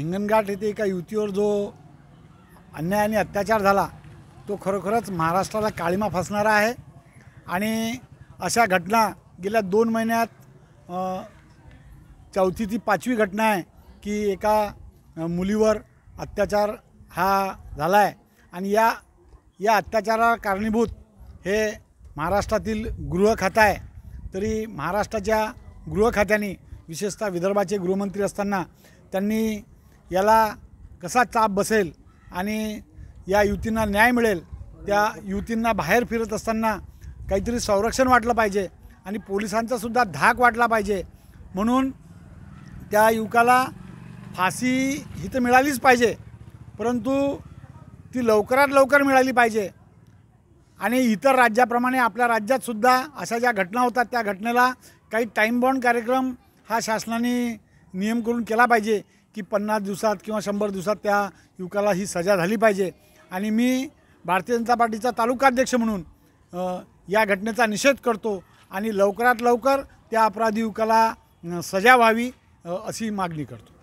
हिंगणघाट येथे एका युतीवर जो अन्याय आणि अत्याचार झाला तो खरोखरच महाराष्ट्राला काळीमा फसणारा आहे आणि अशा घटना गेल्या दोन महिन्यात चौथी ती पाचवी घटना आहे की एका मुलीवर अत्याचार हा झाला आहे आणि या या अत्याचारा कारणीभूत हे महाराष्ट्रातील गृह आहे तरी महाराष्ट्राच्या गृह खात्याने विशेषतः विदर्भाचे गृहमंत्री असताना त्यांनी याला कसा चाप बसेल आणि या युतींना न्याय मिळेल त्या युतींना बाहेर फिरत असताना काहीतरी संरक्षण वाटलं पाहिजे आणि पोलिसांचासुद्धा धाक वाटला पाहिजे म्हणून त्या युवकाला फाशी ही तर मिळालीच पाहिजे परंतु ती लवकरात लवकर मिळाली पाहिजे आणि इतर राज्याप्रमाणे आपल्या राज्यातसुद्धा अशा ज्या घटना होतात त्या घटनेला काही टाईम बॉन्ड कार्यक्रम हा शासनाने नियम करून केला पाहिजे की पन्नास दिवसात किंवा शंभर दिवसात त्या युवकाला ही सजा झाली पाहिजे आणि मी भारतीय जनता पार्टीचा तालुकाध्यक्ष म्हणून या घटनेचा निषेध करतो आणि लवकरात लवकर त्या अपराधी युवकाला सजा व्हावी अशी मागणी करतो